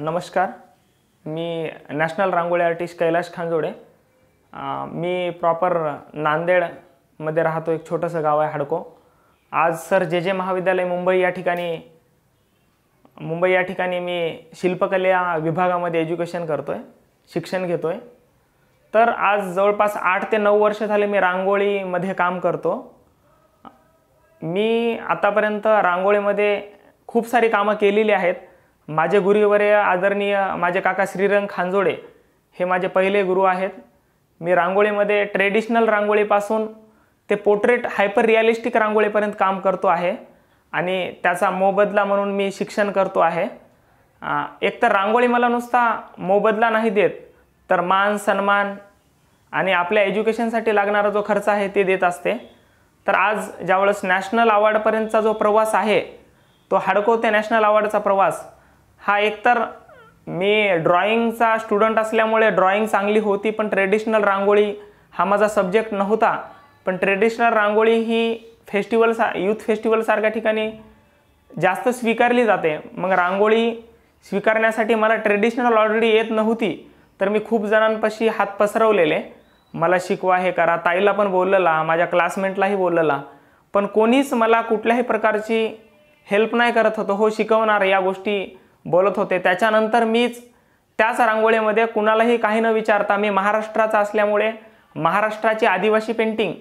नमस्कार मी national rangoli artist Kailash Khanjode मी प्रॉपर नांदेडमध्ये राहतो एक छोटंसं गाव आहे हाडको आज सर जे जे महाविद्यालय मुंबई या ठिकाणी मुंबई या ठिकाणी मी शिल्पकला विभागामध्ये एज्युकेशन करतो आहे शिक्षण घेतो आहे तर आज जवळपास आठ ते नऊ वर्ष झाले मी रांगोळीमध्ये काम करतो मी आतापर्यंत रांगोळीमध्ये खूप सारी कामं केलेली आहेत माझे गुरुवर्य आदरणीय माझे काका श्रीरंग खांजोडे हे माझे पहिले गुरु आहेत मी रांगोळीमध्ये ट्रेडिशनल रांगोळीपासून ते पोर्ट्रेट हायपर रिअलिस्टिक रांगोळीपर्यंत काम करतो आहे आणि त्याचा मोबदला म्हणून मी शिक्षण करतो आहे एक तर रांगोळी मला नुसता मोबदला नाही देत तर मान सन्मान आणि आपल्या एज्युकेशनसाठी लागणारा जो खर्च आहे ते देत असते तर आज ज्यावेळेस नॅशनल अवॉर्डपर्यंतचा जो प्रवास आहे तो हाडको ते नॅशनल अवॉर्डचा प्रवास हा एकतर मी ड्रॉइंगचा स्टुडंट असल्यामुळे ड्रॉइंग चांगली होती पण ट्रेडिशनल रांगोळी हा माझा सब्जेक्ट नव्हता पण ट्रेडिशनल रांगोळी ही फेस्टिवल सा यूथ फेस्टिवलसारख्या ठिकाणी जास्त स्वीकारली जाते मग रांगोळी स्वीकारण्यासाठी मला ट्रेडिशनल ऑलरेडी येत नव्हती तर मी खूप जणांपाशी हात पसरवलेले मला शिकवा हे करा ताईला पण बोललेला माझ्या क्लासमेटलाही बोललेला पण कोणीच मला कुठल्याही प्रकारची हेल्प नाही करत होतं हो शिकवणार या गोष्टी बोलत होते त्याच्यानंतर मीच त्याच रांगोळीमध्ये कुणालाही काही न विचारता मी महाराष्ट्राचा असल्यामुळे महाराष्ट्राची आदिवासी पेंटिंग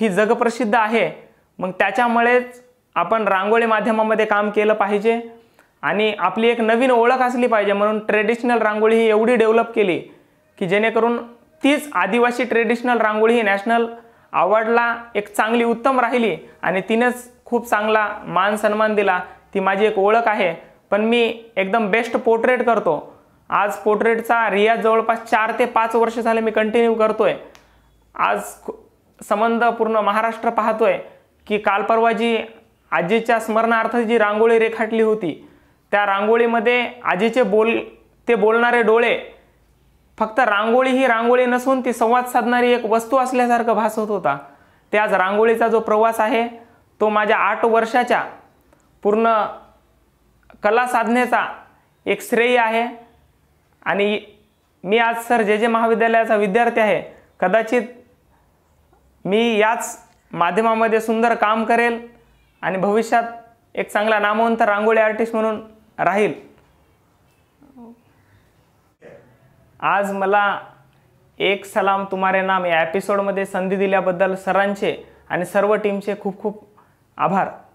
ही जगप्रसिद्ध आहे मग त्याच्यामुळेच आपण रांगोळी माध्यमामध्ये काम केलं पाहिजे आणि आपली एक नवीन ओळख असली पाहिजे म्हणून ट्रेडिशनल रांगोळी ही एवढी डेव्हलप केली की जेणेकरून तीच आदिवासी ट्रेडिशनल रांगोळी ही नॅशनल अवॉर्डला एक चांगली उत्तम राहिली आणि तिनेच खूप चांगला मान सन्मान दिला ती माझी एक ओळख आहे पण मी एकदम बेस्ट पोर्ट्रेट करतो आज पोर्ट्रेटचा रियाज जवळपास चार ते पाच वर्ष झाले मी कंटिन्यू करतोय आज संबंध पूर्ण महाराष्ट्र पाहतोय की काल परवा जी आजीच्या स्मरणार्थ जी रांगोळी रेखाटली होती त्या रांगोळीमध्ये आजीचे बोल ते बोलणारे डोळे फक्त रांगोळी ही रांगोळी नसून ती संवाद साधणारी एक वस्तू असल्यासारखं भासत होता ते आज रांगोळीचा जो प्रवास आहे तो माझ्या आठ वर्षाच्या पूर्ण कला साधनेचा एक श्रेय आहे आणि मी आज सर जे जे महाविद्यालयाचा विद्यार्थी आहे कदाचित मी याच माध्यमामध्ये सुंदर काम करेल आणि भविष्यात एक चांगला नामवंत रांगोळी आर्टिस्ट म्हणून राहील आज मला एक सलाम तुम्हारे नाम या एपिसोडमध्ये संधी दिल्याबद्दल सरांचे आणि सर्व टीमचे खूप खूप आभार